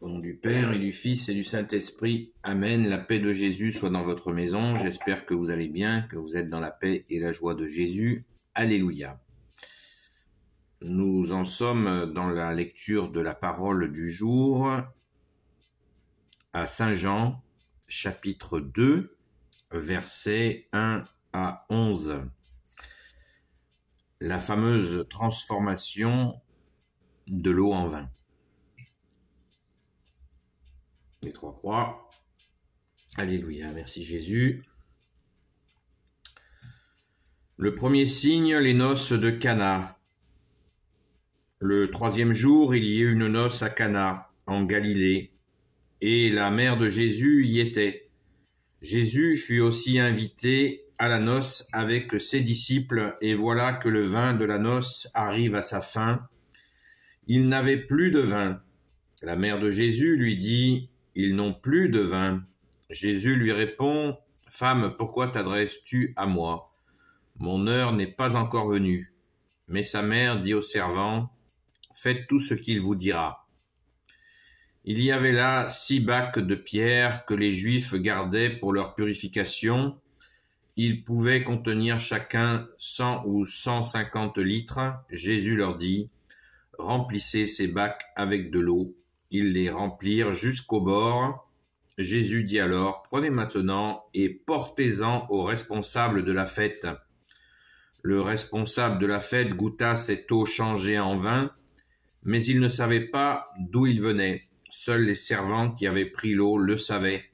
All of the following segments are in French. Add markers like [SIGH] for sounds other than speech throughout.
Au nom du Père et du Fils et du Saint-Esprit, Amen. La paix de Jésus soit dans votre maison. J'espère que vous allez bien, que vous êtes dans la paix et la joie de Jésus. Alléluia. Nous en sommes dans la lecture de la parole du jour à Saint Jean, chapitre 2, versets 1 à 11. La fameuse transformation de l'eau en vin. les trois croix. Alléluia, merci Jésus. Le premier signe, les noces de Cana. Le troisième jour, il y eut une noce à Cana, en Galilée, et la mère de Jésus y était. Jésus fut aussi invité à la noce avec ses disciples, et voilà que le vin de la noce arrive à sa fin. Il n'avait plus de vin. La mère de Jésus lui dit, ils n'ont plus de vin. Jésus lui répond, Femme, pourquoi t'adresses-tu à moi Mon heure n'est pas encore venue. Mais sa mère dit au servant, Faites tout ce qu'il vous dira. Il y avait là six bacs de pierre que les Juifs gardaient pour leur purification. Ils pouvaient contenir chacun cent ou cent cinquante litres. Jésus leur dit, Remplissez ces bacs avec de l'eau. Ils les remplirent jusqu'au bord. Jésus dit alors, prenez maintenant et portez-en au responsable de la fête. Le responsable de la fête goûta cette eau changée en vin, mais il ne savait pas d'où il venait. Seuls les servants qui avaient pris l'eau le savaient.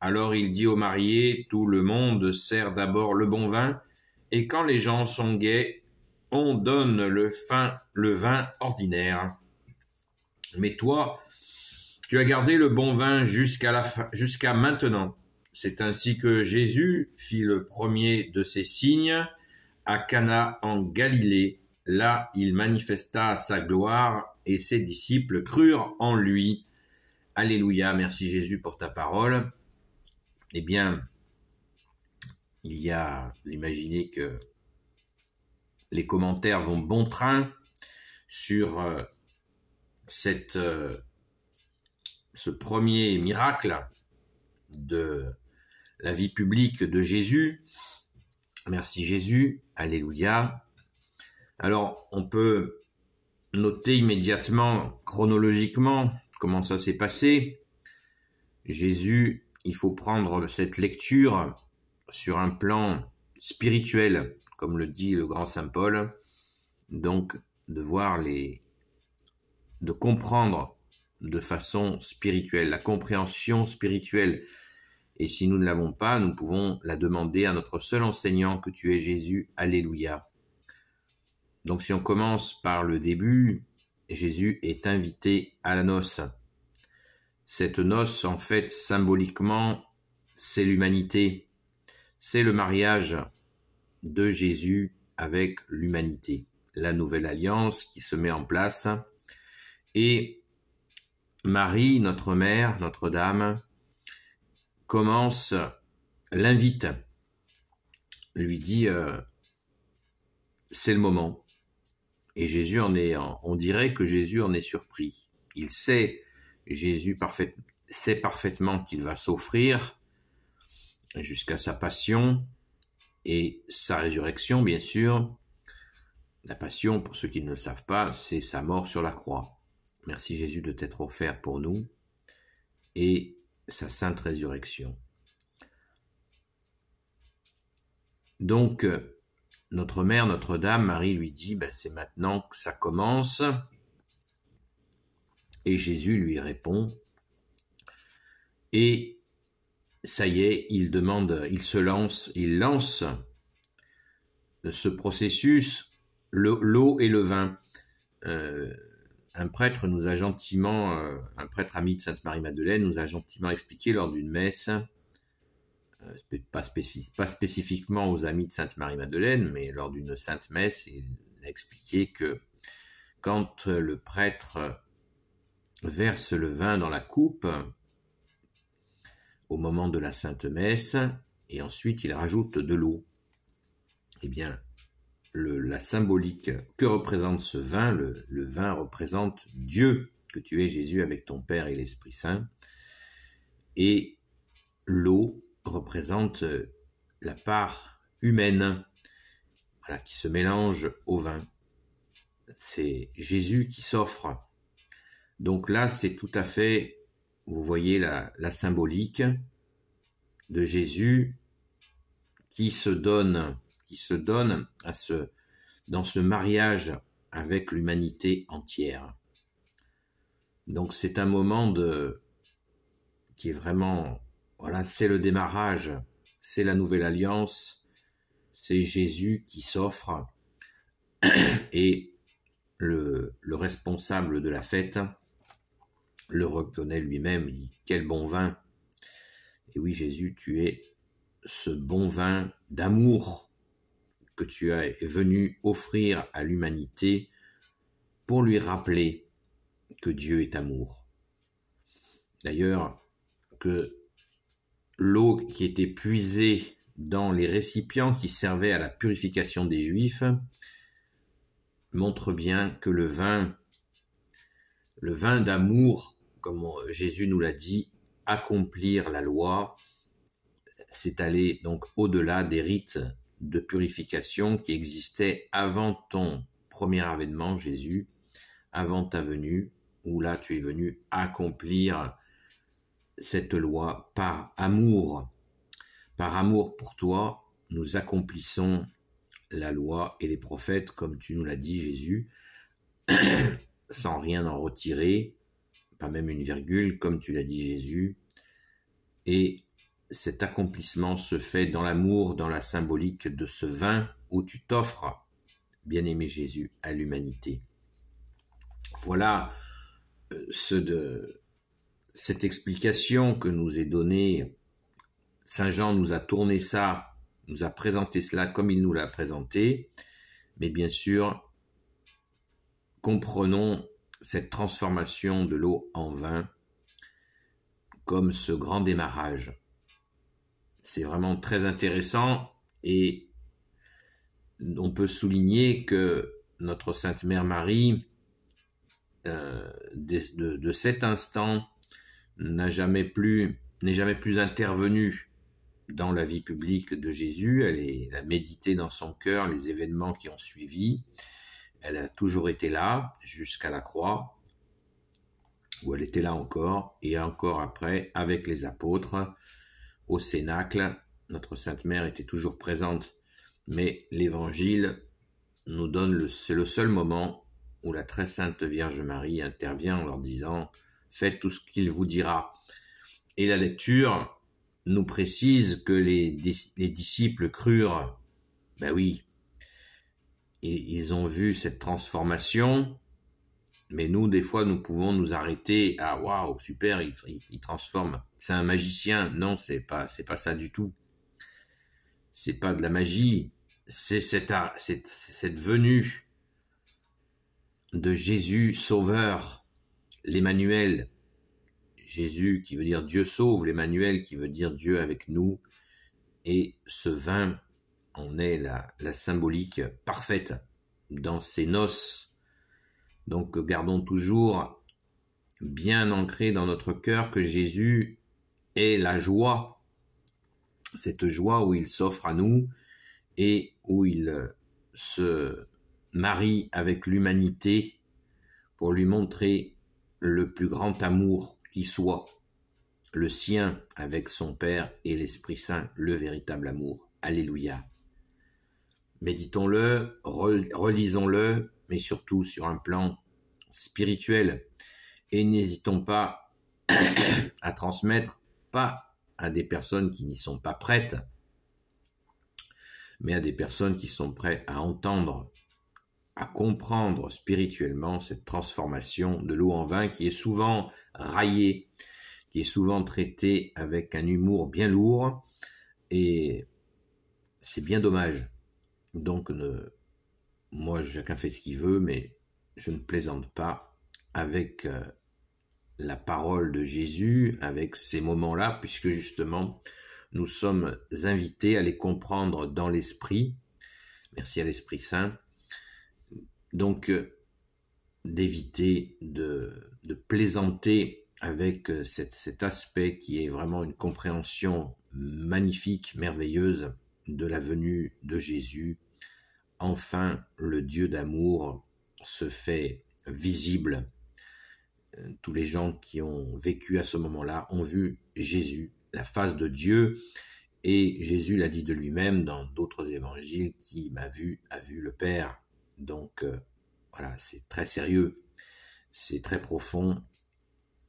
Alors il dit aux mariés, tout le monde sert d'abord le bon vin, et quand les gens sont gais, on donne le, le vin ordinaire. Mais toi, tu as gardé le bon vin jusqu'à maintenant. C'est ainsi que Jésus fit le premier de ses signes à Cana en Galilée. Là, il manifesta sa gloire et ses disciples crurent en lui. Alléluia, merci Jésus pour ta parole. Eh bien, il y a, imaginez que les commentaires vont bon train sur euh, cette euh, ce premier miracle de la vie publique de Jésus. Merci Jésus, Alléluia. Alors, on peut noter immédiatement, chronologiquement, comment ça s'est passé. Jésus, il faut prendre cette lecture sur un plan spirituel, comme le dit le grand Saint Paul. Donc, de voir les, de comprendre de façon spirituelle. La compréhension spirituelle. Et si nous ne l'avons pas, nous pouvons la demander à notre seul enseignant que tu es Jésus. Alléluia. Donc si on commence par le début, Jésus est invité à la noce. Cette noce, en fait, symboliquement, c'est l'humanité. C'est le mariage de Jésus avec l'humanité. La nouvelle alliance qui se met en place. Et Marie, notre mère, Notre-Dame, commence, l'invite, lui dit euh, c'est le moment. Et Jésus en est, on dirait que Jésus en est surpris. Il sait, Jésus sait parfaitement qu'il va s'offrir jusqu'à sa passion et sa résurrection, bien sûr. La passion, pour ceux qui ne le savent pas, c'est sa mort sur la croix. Merci Jésus de t'être offert pour nous et sa sainte résurrection. Donc, euh, notre mère, Notre-Dame, Marie lui dit, ben, c'est maintenant que ça commence. Et Jésus lui répond, et ça y est, il demande, il se lance, il lance ce processus, l'eau et le vin. Euh, un prêtre nous a gentiment, euh, un prêtre ami de Sainte-Marie-Madeleine nous a gentiment expliqué lors d'une messe, euh, pas, pas, spécifiquement aux amis de Sainte-Marie-Madeleine, mais lors d'une sainte messe, il a expliqué que quand le prêtre verse le vin dans la coupe au moment de la sainte messe, et ensuite il rajoute de l'eau, eh bien, la symbolique que représente ce vin. Le, vin représente Dieu, que tu es Jésus avec ton Père et l'Esprit Saint. Et l'eau représente euh, la part humaine voilà, qui se mélange au vin. C'est Jésus qui s'offre. Donc là, c'est tout à fait, vous voyez la symbolique de Jésus qui se donne qui se donne à ce, dans ce mariage avec l'humanité entière. Donc c'est un moment de qui est vraiment voilà, c'est le démarrage, c'est la nouvelle alliance, c'est Jésus qui s'offre [CLEARS THROAT] et le, responsable de la fête le reconnaît lui-même, quel bon vin. Et oui Jésus, tu es ce bon vin d'amour tu es venu offrir à l'humanité pour lui rappeler que Dieu est amour. D'ailleurs, que l'eau qui était puisée dans les récipients qui servaient à la purification des Juifs montre bien que le vin, le vin d'amour, comme Jésus nous l'a dit, accomplir la loi, c'est aller donc au-delà des rites de purification qui existait avant ton premier avènement, Jésus, avant ta venue, où là tu es venu accomplir cette loi par amour. Par amour pour toi, nous accomplissons la loi et les prophètes, comme tu nous l'as dit, Jésus, [CLEARS THROAT] sans rien en retirer, pas même une virgule, comme tu l'as dit, Jésus. Et cet accomplissement se fait dans l'amour, dans la symbolique de ce vin où tu t'offres, bien-aimé Jésus, à l'humanité. Voilà euh, ce de, cette explication que nous est donnée. Saint Jean nous a tourné ça, nous a présenté cela comme il nous l'a présenté, mais bien sûr, comprenons cette transformation de l'eau en vin comme ce grand démarrage c'est vraiment très intéressant et on peut souligner que notre Sainte Mère Marie, euh, de, cet instant, n'est jamais plus intervenue dans la vie publique de Jésus. Elle, elle a médité dans son cœur les événements qui ont suivi. Elle a toujours été là jusqu'à la croix, où elle était là encore, et encore après avec les apôtres au Cénacle, notre Sainte Mère était toujours présente, mais l'Évangile nous donne le, c'est le seul moment où la très sainte Vierge Marie intervient en leur disant faites tout ce qu'il vous dira. Et la lecture nous précise que les, disciples crurent, ben oui, et ils ont vu cette transformation, mais nous, des fois, nous pouvons nous arrêter à waouh, super, il, transforme. C'est un magicien. Non, c'est pas, c'est pas ça du tout. C'est pas de la magie. C'est cette, venue de Jésus sauveur, l'Emmanuel. Jésus qui veut dire Dieu sauve, l'Emmanuel qui veut dire Dieu avec nous. Et ce vin en est la, la symbolique parfaite dans ces noces donc gardons toujours bien ancré dans notre cœur que Jésus est la joie, cette joie où il s'offre à nous et où il se marie avec l'humanité pour lui montrer le plus grand amour qui soit, le sien avec son Père et l'Esprit Saint, le véritable amour. Alléluia. Méditons-le, relisons-le, mais surtout sur un plan spirituel. Et n'hésitons pas [CLEARS THROAT] à transmettre, pas à des personnes qui n'y sont pas prêtes, mais à des personnes qui sont prêtes à entendre, à comprendre spirituellement cette transformation de l'eau en vin qui est souvent raillée, qui est souvent traitée avec un humour bien lourd, et c'est bien dommage. Donc ne, moi chacun fait ce qu'il veut, mais je ne plaisante pas avec euh, la parole de Jésus, avec ces moments-là, puisque justement, nous sommes invités à les comprendre dans l'Esprit. Merci à l'Esprit Saint. Donc, euh, d'éviter de, plaisanter avec euh, cet aspect qui est vraiment une compréhension magnifique, merveilleuse de la venue de Jésus enfin le Dieu d'amour se fait visible. Euh, tous les gens qui ont vécu à ce moment-là ont vu Jésus, la face de Dieu, et Jésus l'a dit de lui-même dans d'autres évangiles, qui m'a vu, a vu le Père. Donc euh, voilà, c'est très sérieux, c'est très profond,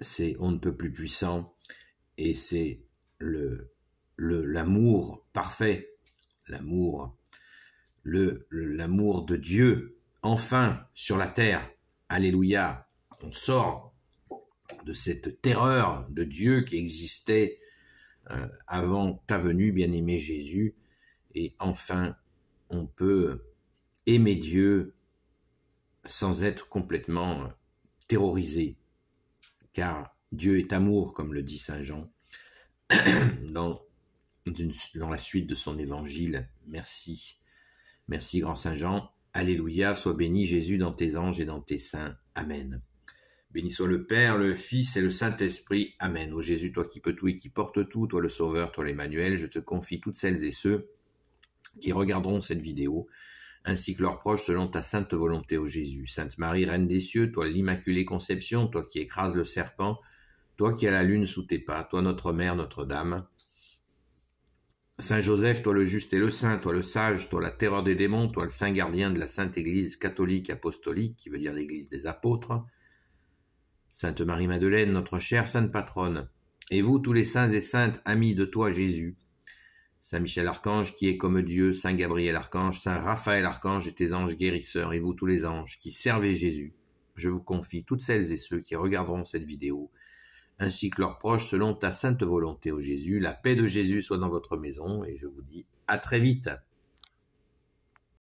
c'est on ne peut plus puissant, et c'est le l'amour parfait, l'amour l'amour de Dieu enfin sur la terre. Alléluia. On sort de cette terreur de Dieu qui existait euh, avant ta venue, bien-aimé Jésus, et enfin on peut aimer Dieu sans être complètement euh, terrorisé, car Dieu est amour, comme le dit Saint Jean [CLEARS THROAT] dans la suite de son évangile. Merci. Merci grand Saint Jean. Alléluia, sois béni Jésus dans tes anges et dans tes saints. Amen. Béni soit le Père, le Fils et le Saint-Esprit. Amen. Ô Jésus, toi qui peux tout et qui porte tout, toi le Sauveur, toi l'Emmanuel, je te confie toutes celles et ceux qui regarderont cette vidéo, ainsi que leurs proches selon ta sainte volonté, ô Jésus. Sainte Marie, Reine des cieux, toi l'Immaculée Conception, toi qui écrases le serpent, toi qui as la lune sous tes pas, toi notre Mère, notre Dame, Saint Joseph, toi le juste et le saint, toi le sage, toi la terreur des démons, toi le saint gardien de la sainte Église catholique apostolique, qui veut dire l'Église des apôtres. Sainte Marie-Madeleine, notre chère sainte patronne, et vous tous les saints et saintes, amis de toi Jésus, Saint Michel Archange qui est comme Dieu, Saint Gabriel Archange, Saint Raphaël Archange et tes anges guérisseurs, et vous tous les anges qui servez Jésus, je vous confie toutes celles et ceux qui regarderont cette vidéo ainsi que leurs proches, selon ta sainte volonté, ô Jésus. La paix de Jésus soit dans votre maison, et je vous dis à très vite.